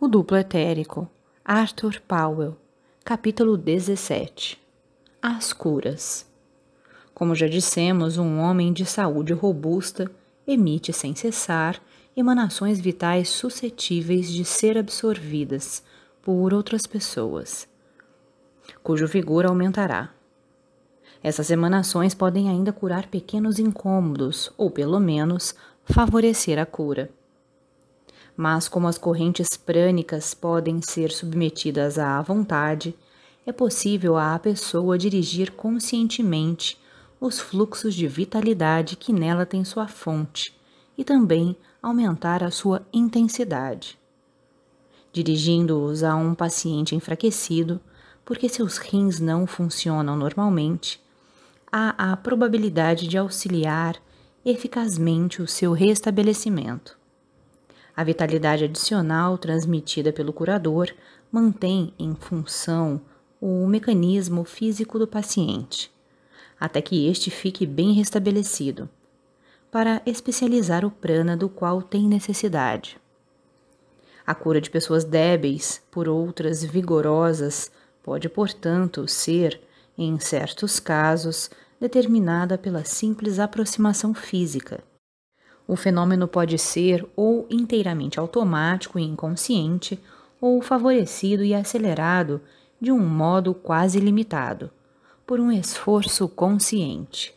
O duplo etérico. Arthur Powell. Capítulo 17. As curas. Como já dissemos, um homem de saúde robusta emite sem cessar emanações vitais suscetíveis de ser absorvidas por outras pessoas, cujo vigor aumentará. Essas emanações podem ainda curar pequenos incômodos ou, pelo menos, favorecer a cura mas como as correntes prânicas podem ser submetidas à vontade, é possível à pessoa dirigir conscientemente os fluxos de vitalidade que nela tem sua fonte e também aumentar a sua intensidade. Dirigindo-os a um paciente enfraquecido, porque seus rins não funcionam normalmente, há a probabilidade de auxiliar eficazmente o seu restabelecimento. A vitalidade adicional transmitida pelo curador mantém em função o mecanismo físico do paciente, até que este fique bem restabelecido, para especializar o prana do qual tem necessidade. A cura de pessoas débeis por outras vigorosas pode, portanto, ser, em certos casos, determinada pela simples aproximação física o fenômeno pode ser ou inteiramente automático e inconsciente, ou favorecido e acelerado de um modo quase limitado, por um esforço consciente.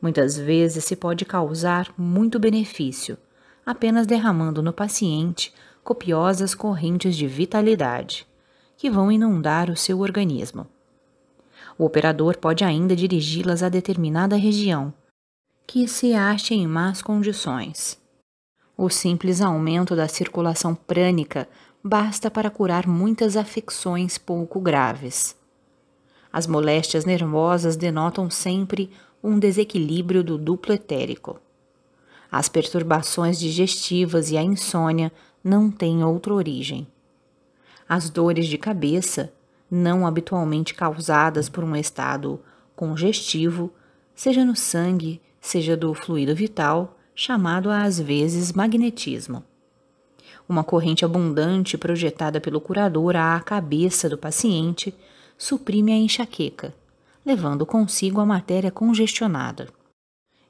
Muitas vezes se pode causar muito benefício, apenas derramando no paciente copiosas correntes de vitalidade, que vão inundar o seu organismo. O operador pode ainda dirigi-las a determinada região, que se ache em más condições. O simples aumento da circulação prânica basta para curar muitas afecções pouco graves. As moléstias nervosas denotam sempre um desequilíbrio do duplo etérico. As perturbações digestivas e a insônia não têm outra origem. As dores de cabeça, não habitualmente causadas por um estado congestivo, seja no sangue, seja do fluido vital, chamado às vezes magnetismo. Uma corrente abundante projetada pelo curador à cabeça do paciente suprime a enxaqueca, levando consigo a matéria congestionada.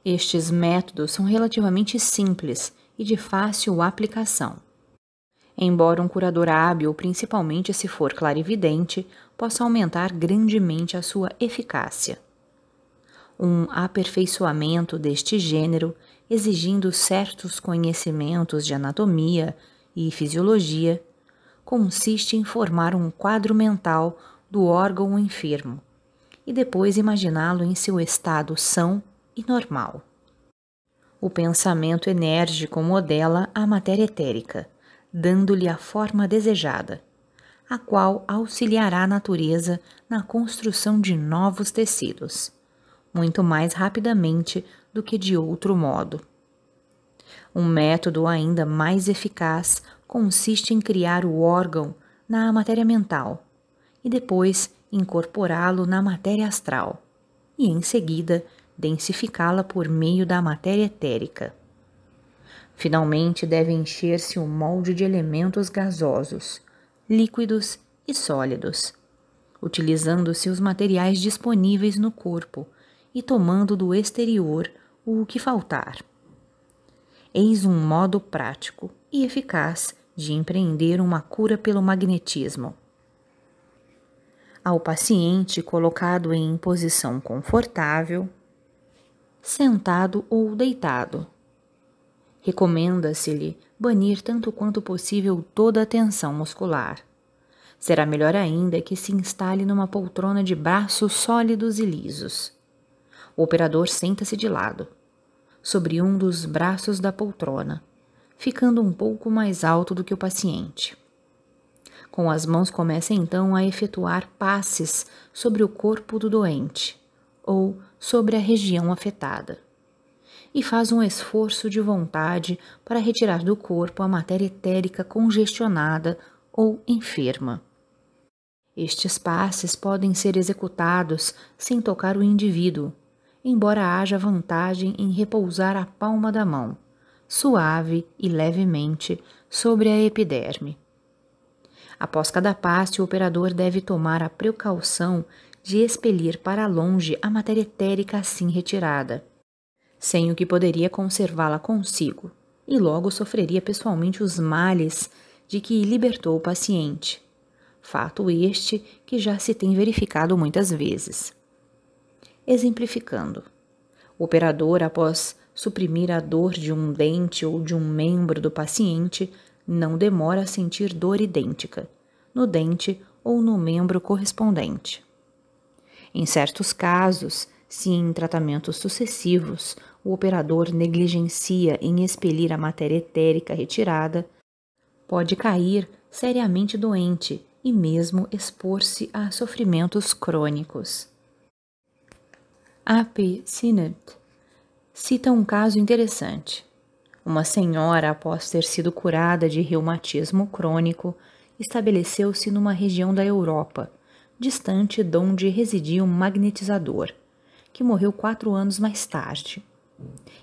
Estes métodos são relativamente simples e de fácil aplicação. Embora um curador hábil, principalmente se for clarividente, possa aumentar grandemente a sua eficácia um aperfeiçoamento deste gênero, exigindo certos conhecimentos de anatomia e fisiologia, consiste em formar um quadro mental do órgão enfermo e depois imaginá-lo em seu estado são e normal. O pensamento enérgico modela a matéria etérica, dando-lhe a forma desejada, a qual auxiliará a natureza na construção de novos tecidos muito mais rapidamente do que de outro modo. Um método ainda mais eficaz consiste em criar o órgão na matéria mental e depois incorporá-lo na matéria astral e, em seguida, densificá-la por meio da matéria etérica. Finalmente, deve encher-se o um molde de elementos gasosos, líquidos e sólidos, utilizando-se os materiais disponíveis no corpo e tomando do exterior o que faltar. Eis um modo prático e eficaz de empreender uma cura pelo magnetismo. Ao paciente colocado em posição confortável, sentado ou deitado, recomenda-se-lhe banir tanto quanto possível toda a tensão muscular. Será melhor ainda que se instale numa poltrona de braços sólidos e lisos. O operador senta-se de lado, sobre um dos braços da poltrona, ficando um pouco mais alto do que o paciente. Com as mãos começa então a efetuar passes sobre o corpo do doente ou sobre a região afetada. E faz um esforço de vontade para retirar do corpo a matéria etérica congestionada ou enferma. Estes passes podem ser executados sem tocar o indivíduo, embora haja vantagem em repousar a palma da mão, suave e levemente, sobre a epiderme. Após cada passe, o operador deve tomar a precaução de expelir para longe a matéria etérica assim retirada, sem o que poderia conservá-la consigo, e logo sofreria pessoalmente os males de que libertou o paciente. Fato este que já se tem verificado muitas vezes exemplificando. O operador, após suprimir a dor de um dente ou de um membro do paciente, não demora a sentir dor idêntica no dente ou no membro correspondente. Em certos casos, se em tratamentos sucessivos o operador negligencia em expelir a matéria etérica retirada, pode cair seriamente doente e mesmo expor-se a sofrimentos crônicos. A.P. Sinnott cita um caso interessante. Uma senhora, após ter sido curada de reumatismo crônico, estabeleceu-se numa região da Europa, distante de onde residia um magnetizador, que morreu quatro anos mais tarde.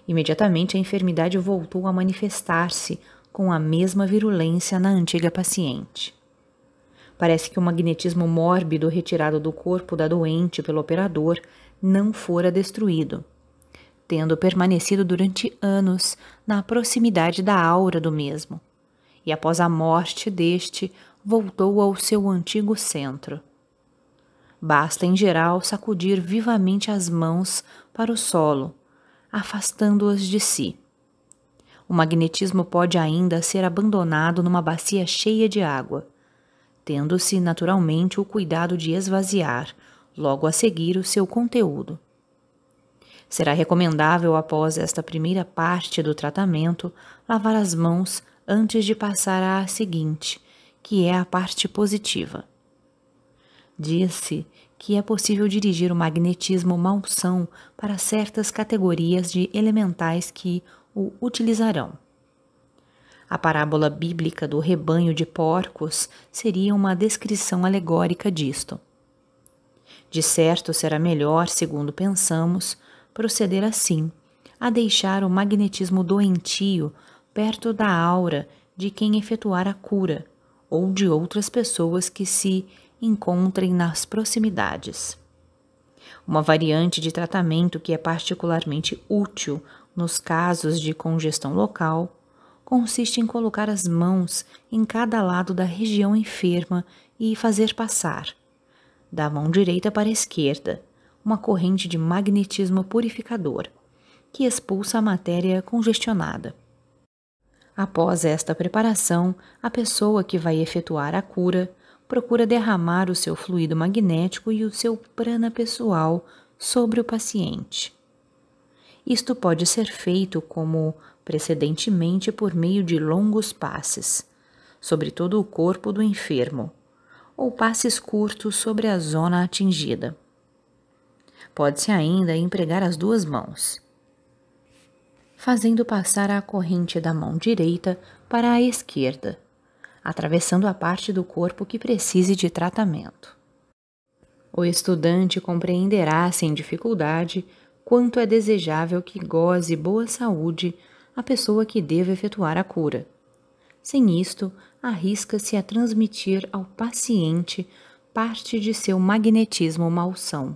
Imediatamente a enfermidade voltou a manifestar-se com a mesma virulência na antiga paciente. Parece que o magnetismo mórbido retirado do corpo da doente pelo operador não fora destruído, tendo permanecido durante anos na proximidade da aura do mesmo, e após a morte deste voltou ao seu antigo centro. Basta, em geral, sacudir vivamente as mãos para o solo, afastando-as de si. O magnetismo pode ainda ser abandonado numa bacia cheia de água, tendo-se naturalmente o cuidado de esvaziar logo a seguir o seu conteúdo. Será recomendável, após esta primeira parte do tratamento, lavar as mãos antes de passar à seguinte, que é a parte positiva. Diz-se que é possível dirigir o magnetismo malsão para certas categorias de elementais que o utilizarão. A parábola bíblica do rebanho de porcos seria uma descrição alegórica disto. De certo será melhor, segundo pensamos, proceder assim, a deixar o magnetismo doentio perto da aura de quem efetuar a cura ou de outras pessoas que se encontrem nas proximidades. Uma variante de tratamento que é particularmente útil nos casos de congestão local consiste em colocar as mãos em cada lado da região enferma e fazer passar, da mão direita para a esquerda, uma corrente de magnetismo purificador, que expulsa a matéria congestionada. Após esta preparação, a pessoa que vai efetuar a cura procura derramar o seu fluido magnético e o seu prana pessoal sobre o paciente. Isto pode ser feito como precedentemente por meio de longos passes sobre todo o corpo do enfermo, ou passes curtos sobre a zona atingida. Pode-se ainda empregar as duas mãos, fazendo passar a corrente da mão direita para a esquerda, atravessando a parte do corpo que precise de tratamento. O estudante compreenderá sem dificuldade quanto é desejável que goze boa saúde a pessoa que deva efetuar a cura. Sem isto, arrisca-se a transmitir ao paciente parte de seu magnetismo malsão.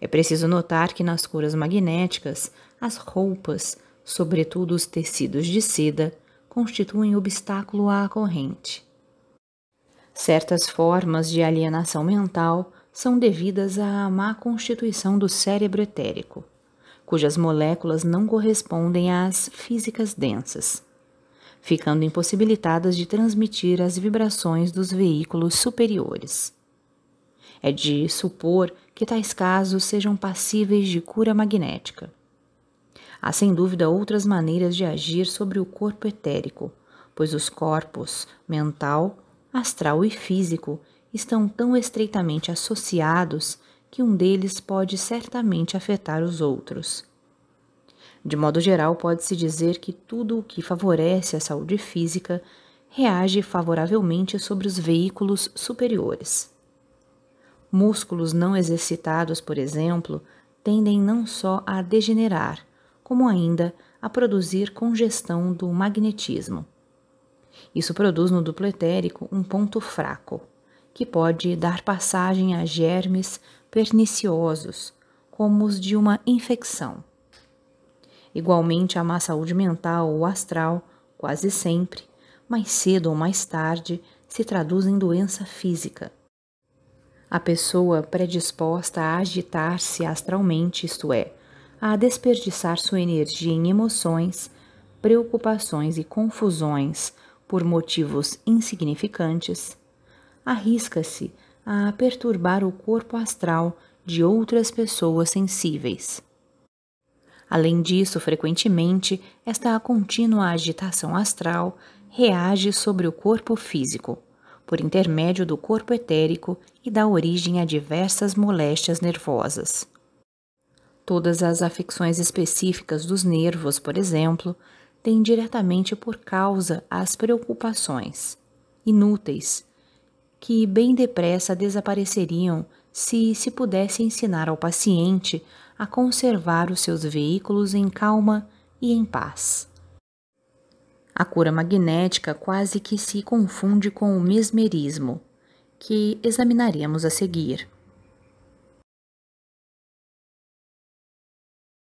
É preciso notar que nas curas magnéticas, as roupas, sobretudo os tecidos de seda, constituem obstáculo à corrente. Certas formas de alienação mental são devidas à má constituição do cérebro etérico, cujas moléculas não correspondem às físicas densas ficando impossibilitadas de transmitir as vibrações dos veículos superiores. É de supor que tais casos sejam passíveis de cura magnética. Há sem dúvida outras maneiras de agir sobre o corpo etérico, pois os corpos mental, astral e físico estão tão estreitamente associados que um deles pode certamente afetar os outros de modo geral, pode-se dizer que tudo o que favorece a saúde física reage favoravelmente sobre os veículos superiores. Músculos não exercitados, por exemplo, tendem não só a degenerar, como ainda a produzir congestão do magnetismo. Isso produz no duplo etérico um ponto fraco, que pode dar passagem a germes perniciosos, como os de uma infecção. Igualmente a má saúde mental ou astral, quase sempre, mais cedo ou mais tarde, se traduz em doença física. A pessoa predisposta a agitar-se astralmente, isto é, a desperdiçar sua energia em emoções, preocupações e confusões por motivos insignificantes, arrisca-se a perturbar o corpo astral de outras pessoas sensíveis. Além disso, frequentemente, esta contínua agitação astral reage sobre o corpo físico, por intermédio do corpo etérico e dá origem a diversas moléstias nervosas. Todas as afecções específicas dos nervos, por exemplo, têm diretamente por causa as preocupações inúteis, que bem depressa desapareceriam se se pudesse ensinar ao paciente a conservar os seus veículos em calma e em paz. A cura magnética quase que se confunde com o mesmerismo, que examinaremos a seguir.